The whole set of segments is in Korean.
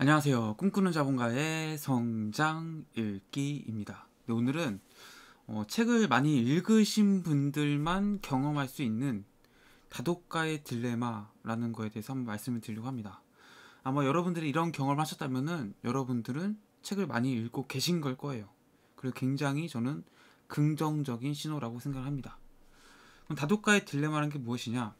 안녕하세요. 꿈꾸는 자본가의 성장 읽기입니다. 네, 오늘은 어, 책을 많이 읽으신 분들만 경험할 수 있는 다독가의 딜레마라는 거에 대해서 한번 말씀을 드리려고 합니다. 아마 여러분들이 이런 경험을 하셨다면 여러분들은 책을 많이 읽고 계신 걸 거예요. 그리고 굉장히 저는 긍정적인 신호라고 생각 합니다. 그럼 다독가의 딜레마라는 게 무엇이냐?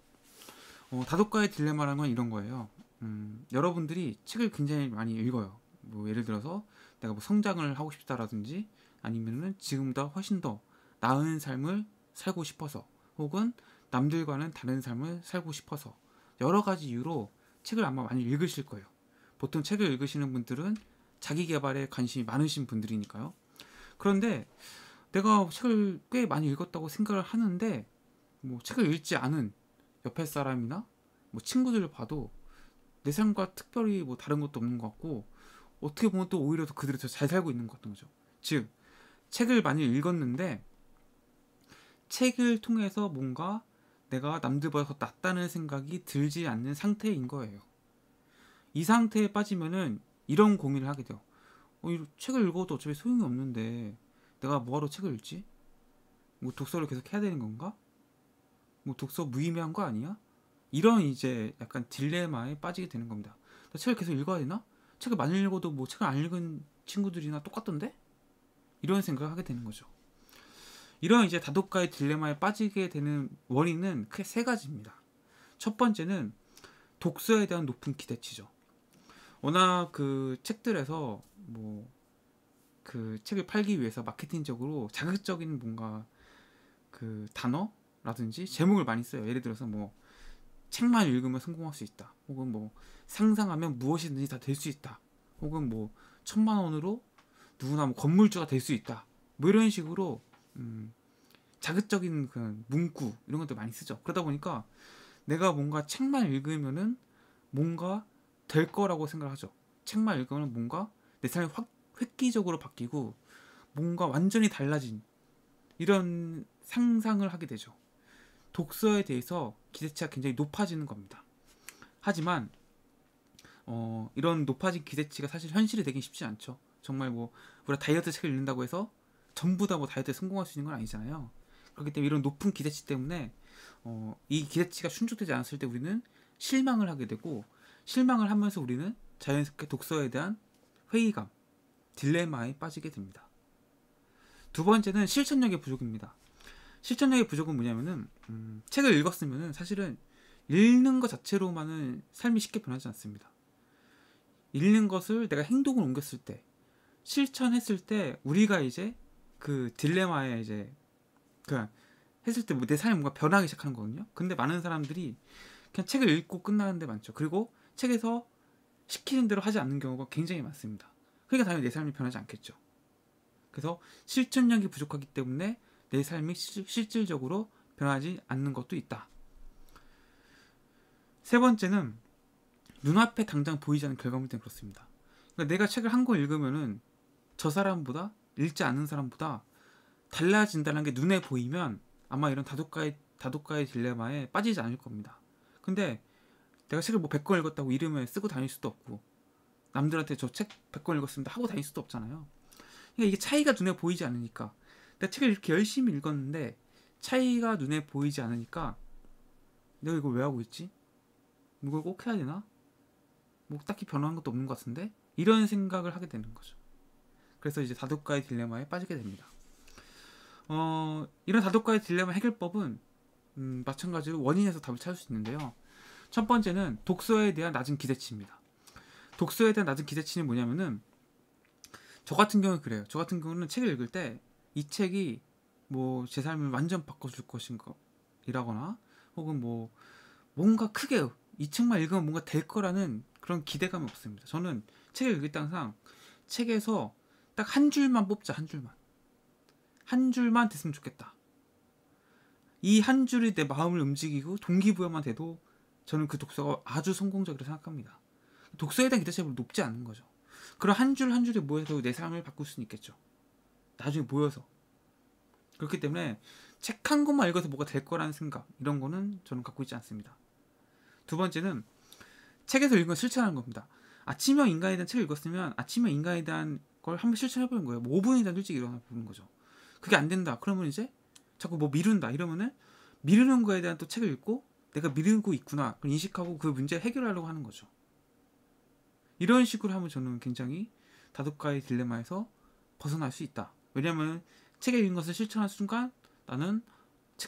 어, 다독가의 딜레마라는 건 이런 거예요. 음, 여러분들이 책을 굉장히 많이 읽어요. 뭐 예를 들어서 내가 뭐 성장을 하고 싶다라든지 아니면은 지금보다 훨씬 더 나은 삶을 살고 싶어서 혹은 남들과는 다른 삶을 살고 싶어서 여러 가지 이유로 책을 아마 많이 읽으실 거예요. 보통 책을 읽으시는 분들은 자기 개발에 관심이 많으신 분들이니까요. 그런데 내가 책을 꽤 많이 읽었다고 생각을 하는데 뭐 책을 읽지 않은 옆에 사람이나 뭐 친구들을 봐도 내 삶과 특별히 뭐 다른 것도 없는 것 같고 어떻게 보면 또 오히려 더 그들이 더 잘 살고 있는 것 같은 거죠. 즉 책을 많이 읽었는데 책을 통해서 뭔가 내가 남들보다 더 낫다는 생각이 들지 않는 상태인 거예요. 이 상태에 빠지면은 이런 고민을 하게 돼요. 어, 책을 읽어도 어차피 소용이 없는데 내가 뭐하러 책을 읽지? 뭐 독서를 계속 해야 되는 건가? 뭐 독서 무의미한 거 아니야? 이런 이제 약간 딜레마에 빠지게 되는 겁니다. 책을 계속 읽어야 되나? 책을 많이 읽어도 뭐 책을 안 읽은 친구들이나 똑같던데? 이런 생각을 하게 되는 거죠. 이런 이제 다독가의 딜레마에 빠지게 되는 원인은 크게 세 가지입니다. 첫 번째는 독서에 대한 높은 기대치죠. 워낙 그 책들에서 뭐 그 책을 팔기 위해서 마케팅적으로 자극적인 뭔가 그 단어라든지 제목을 많이 써요. 예를 들어서 뭐 책만 읽으면 성공할 수 있다. 혹은 뭐 상상하면 무엇이든지 다 될 수 있다. 혹은 뭐 천만 원으로 누구나 뭐 건물주가 될 수 있다. 뭐 이런 식으로 음, 자극적인 그런 문구 이런 것들 많이 쓰죠. 그러다 보니까 내가 뭔가 책만 읽으면은 뭔가 될 거라고 생각하죠. 책만 읽으면 뭔가 내 삶이 확 획기적으로 바뀌고 뭔가 완전히 달라진 이런 상상을 하게 되죠. 독서에 대해서 기대치가 굉장히 높아지는 겁니다. 하지만 어, 이런 높아진 기대치가 사실 현실이 되긴 쉽지 않죠. 정말 뭐 우리가 다이어트 책을 읽는다고 해서 전부 다 뭐 다이어트에 성공할 수 있는 건 아니잖아요. 그렇기 때문에 이런 높은 기대치 때문에 어, 이 기대치가 충족되지 않았을 때 우리는 실망을 하게 되고 실망을 하면서 우리는 자연스럽게 독서에 대한 회의감, 딜레마에 빠지게 됩니다. 두 번째는 실천력의 부족입니다. 실전력의 부족은 뭐냐면은 음, 책을 읽었으면은 사실은 읽는 것 자체로만은 삶이 쉽게 변하지 않습니다. 읽는 것을 내가 행동을 옮겼을 때 실천했을 때 우리가 이제 그 딜레마에 이제 그냥 그러니까 했을 때내 뭐 삶이 뭔가 변하기 시작하는 거거든요. 근데 많은 사람들이 그냥 책을 읽고 끝나는 데 많죠. 그리고 책에서 시키는 대로 하지 않는 경우가 굉장히 많습니다. 그러니까 당연히 내 삶이 변하지 않겠죠. 그래서 실천력이 부족하기 때문에 내 삶이 실질적으로 변하지 않는 것도 있다. 세 번째는 눈앞에 당장 보이지 않는 결과물 때문에 그렇습니다. 그러니까 내가 책을 한 권 읽으면은 저 사람보다 읽지 않는 사람보다 달라진다는 게 눈에 보이면 아마 이런 다독가의 다독가의 딜레마에 빠지지 않을 겁니다. 근데 내가 책을 뭐 100권 읽었다고 이름을 쓰고 다닐 수도 없고 남들한테 저 책 100권 읽었습니다 하고 다닐 수도 없잖아요. 그러니까 이게 차이가 눈에 보이지 않으니까 내가 책을 이렇게 열심히 읽었는데 차이가 눈에 보이지 않으니까 내가 이거 왜 하고 있지? 이걸 뭐 꼭 해야 되나? 뭐 딱히 변화한 것도 없는 것 같은데? 이런 생각을 하게 되는 거죠. 그래서 이제 다독가의 딜레마에 빠지게 됩니다. 어, 이런 다독가의 딜레마 해결법은 음, 마찬가지로 원인에서 답을 찾을 수 있는데요. 첫 번째는 독서에 대한 낮은 기대치입니다. 독서에 대한 낮은 기대치는 뭐냐면은 저 같은 경우는 그래요. 저 같은 경우는 책을 읽을 때이 책이 뭐 제 삶을 완전 바꿔줄 것인가이라거나 혹은 뭐 뭔가 크게 이 책만 읽으면 뭔가 될 거라는 그런 기대감이 없습니다. 저는 책을 읽을 때 항상 책에서 딱 한 줄만 뽑자 한 줄만 한 줄만 됐으면 좋겠다. 이 한 줄이 내 마음을 움직이고 동기부여만 돼도 저는 그 독서가 아주 성공적이라고 생각합니다. 독서에 대한 기대치가 높지 않은 거죠. 그런 한 줄 한 줄이 모여서 내 삶을 바꿀 수는 있겠죠. 나중에 모여서 그렇기 때문에 책 한 권만 읽어서 뭐가 될 거라는 생각 이런 거는 저는 갖고 있지 않습니다. 두 번째는 책에서 읽은 걸 실천하는 겁니다. 아침형 인간에 대한 책을 읽었으면 아침형 인간에 대한 걸 한번 실천해보는 거예요. 뭐 5분이라도 일찍 일어나 보는 거죠. 그게 안 된다. 그러면 이제 자꾸 뭐 미룬다. 이러면은 미루는 거에 대한 또 책을 읽고 내가 미루고 있구나. 그걸 인식하고 그 문제를 해결하려고 하는 거죠. 이런 식으로 하면 저는 굉장히 다독가의 딜레마에서 벗어날 수 있다. 왜냐면책에읽는 것을 실천한 순간 나는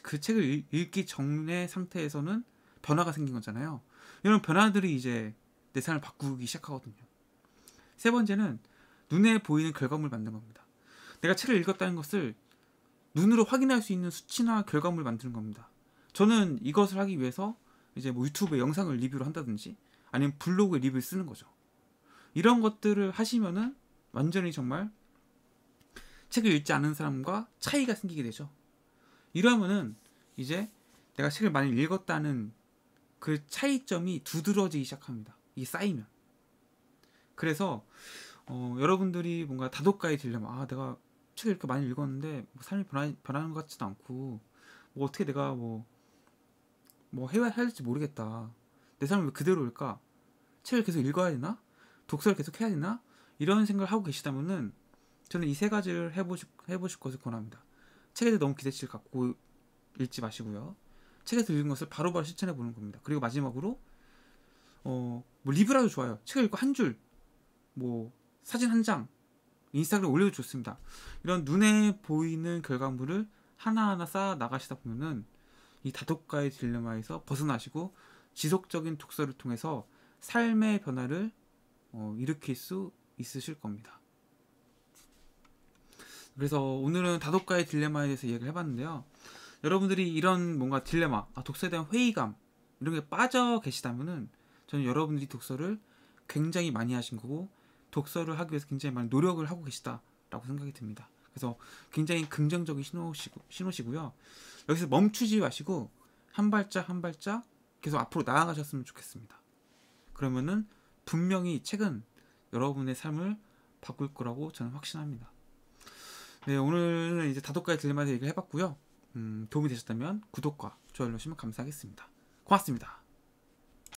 그 책을 읽, 기 전의 상태에서는 변화가 생긴 거잖아요. 이런 변화들이 이제 내 삶을 바꾸기 시작하거든요. 세 번째는 눈에 보이는 결과물 만드는 겁니다. 내가 책을 읽었다는 것을 눈으로 확인할 수 있는 수치나 결과물 만드는 겁니다. 저는 이것을 하기 위해서 이제 뭐 유튜브에 영상을 리뷰를 한다든지 아니면 블로그에 리뷰를 쓰는 거죠. 이런 것들을 하시면은 완전히 정말 책을 읽지 않은 사람과 차이가 생기게 되죠. 이러면은 이제 내가 책을 많이 읽었다는 그 차이점이 두드러지기 시작합니다. 이게 쌓이면. 그래서 어, 여러분들이 뭔가 다독가에 들려아 내가 책을 이렇게 많이 읽었는데 뭐 삶이 변하, 변하는 것 같지도 않고 뭐 어떻게 내가 뭐뭐 뭐 해야 할지 모르겠다. 내 삶이 왜 그대로일까? 책을 계속 읽어야 되나? 독서를 계속 해야 되나? 이런 생각을 하고 계시다면은 저는 이 세 가지를 해보실, 해보실 것을 권합니다. 책에 대해 너무 기대치를 갖고 읽지 마시고요. 책에서 은 것을 바로바로 바로 실천해 보는 겁니다. 그리고 마지막으로 어, 뭐 리뷰라도 좋아요. 책을 읽고 한 줄, 뭐 사진 한 장, 인스타그램 올려도 좋습니다. 이런 눈에 보이는 결과물을 하나하나 쌓아 나가시다 보면은 이 다독가의 딜레마에서 벗어나시고 지속적인 독서를 통해서 삶의 변화를 어, 일으킬 수 있으실 겁니다. 그래서 오늘은 다독가의 딜레마에 대해서 이야기를 해봤는데요. 여러분들이 이런 뭔가 딜레마, 아, 독서에 대한 회의감 이런 게 빠져 계시다면은 저는 여러분들이 독서를 굉장히 많이 하신 거고 독서를 하기 위해서 굉장히 많은 노력을 하고 계시다라고 생각이 듭니다. 그래서 굉장히 긍정적인 신호시고, 신호시고요. 여기서 멈추지 마시고 한 발짝 한 발짝 계속 앞으로 나아가셨으면 좋겠습니다. 그러면은 분명히 이 책은 여러분의 삶을 바꿀 거라고 저는 확신합니다. 네, 오늘은 이제 다섯 가지 딜레마에 대해 얘기를 해봤고요. 음, 도움이 되셨다면 구독과 좋아요 눌러주시면 감사하겠습니다. 고맙습니다.